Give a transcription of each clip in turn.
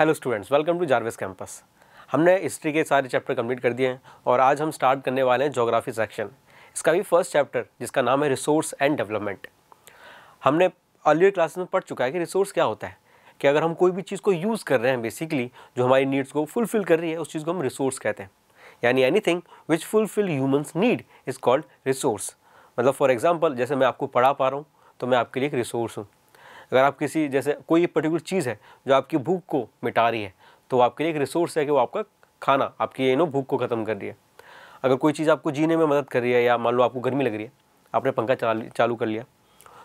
hello students welcome to Jarvis campus हमने history के सारे चैप्टर कंप्लीट कर दिए हैं और आज हम स्टार्ट करने वाले हैं जोग्राफी सेक्शन इसका भी फर्स्ट चैप्टर जिसका नाम है रिसोर्स एंड डेवलपमेंट हमने अर्लियर क्लासेस में पढ़ चुका है कि रिसोर्स क्या होता है कि अगर हम कोई भी चीज़ को यूज़ कर रहे हैं बेसिकली जो हमारी नीड्स को फुलफिल कर रही है उस चीज़ को हम रिसोर्स कहते हैं यानी anything which fulfil humans need is called resource मतलब फॉर एग्जाम्पल जैसे मैं आपको पढ़ा पा रहा हूँ तो मैं आपके लिए एक रिसोर्स हूँ अगर आप किसी जैसे कोई पर्टिकुलर चीज़ है जो आपकी भूख को मिटा रही है तो आपके लिए एक रिसोर्स है कि वो आपका खाना आपकी ये नो भूख को ख़त्म कर रही है अगर कोई चीज़ आपको जीने में मदद कर रही है या मान लो आपको गर्मी लग रही है आपने पंखा चालू चालू कर लिया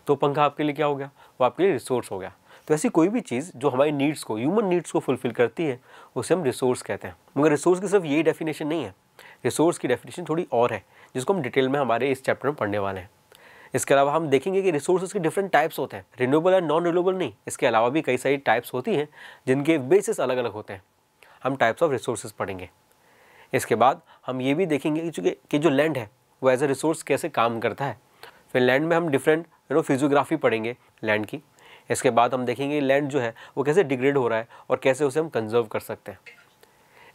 तो पंखा आपके लिए क्या हो गया वो आपके लिए रिसोर्स हो गया तो ऐसी कोई भी चीज़ जो हमारी नीड्स को ह्यूमन नीड्स को फुलफ़िल करती है उसे हम रिसोर्स कहते हैं मगर रिसोर्स की सिर्फ यही डेफिनेशन नहीं है रिसोर्स की डेफिनेशन थोड़ी और है जिसको हम डिटेल में हमारे इस चैप्टर में पढ़ने वाले हैं इसके अलावा हम देखेंगे कि रिसोर्सेज के डिफरेंट टाइप्स होते हैं रिन्यूएबल एंड नॉन रिन्यूएबल नहीं इसके अलावा भी कई सारी टाइप्स होती हैं जिनके बेसिस अलग अलग होते हैं हम टाइप्स ऑफ रिसोर्सेज पढ़ेंगे इसके बाद हम ये भी देखेंगे कि, कि जो लैंड है वो एज अ रिसोर्स कैसे काम करता है फिर लैंड में हम डिफरेंट यू नो फिजियोग्राफी पढ़ेंगे लैंड की इसके बाद हम देखेंगे लैंड जो है वो कैसे डिग्रेड हो रहा है और कैसे उसे हम कंजर्व कर सकते हैं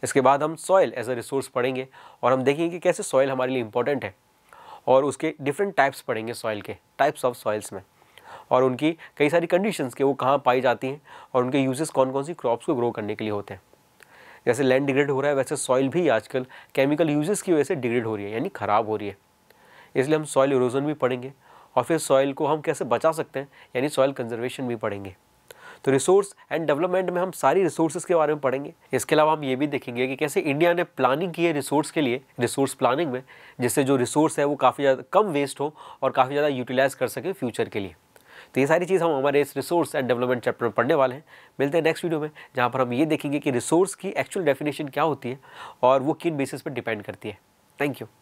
इसके बाद हम सॉइल एज अ रिसोर्स पढ़ेंगे और हम देखेंगे कि कैसे सॉयल हमारे लिए इंपॉर्टेंट है और उसके डिफरेंट टाइप्स पड़ेंगे सॉइल के टाइप्स ऑफ सॉइल्स में और उनकी कई सारी कंडीशंस के वो कहाँ पाई जाती हैं और उनके यूजेस कौन कौन सी क्रॉप्स को ग्रो करने के लिए होते हैं जैसे लैंड डिग्रेड हो रहा है वैसे सॉइल भी आजकल केमिकल यूजेस की वजह से डिग्रेड हो रही है यानी ख़राब हो रही है इसलिए हम सॉइल इरोजन भी पढ़ेंगे और फिर सॉइल को हम कैसे बचा सकते हैं यानी सॉइल कंजर्वेशन भी पढ़ेंगे तो रिसोर्स एंड डेवलपमेंट में हम सारी रिसोर्सेज के बारे में पढ़ेंगे इसके अलावा हम ये भी देखेंगे कि कैसे इंडिया ने प्लानिंग की है रिसोर्स के लिए रिसोर्स प्लानिंग में जिससे जो रिसोर्स है वो काफ़ी ज़्यादा कम वेस्ट हो और काफ़ी ज़्यादा यूटिलाइज कर सके फ्यूचर के लिए तो ये सारी चीज़ हम हमारे इस रिसोर्स एंड डेवलपमेंट चैप्टर में पढ़ने वाले हैं मिलते हैं नेक्स्ट वीडियो में जहाँ पर हम ये देखेंगे कि रिसोर्स की एक्चुअल डेफिनेशन क्या होती है और वो किन बेसिस पर डिपेंड करती है थैंक यू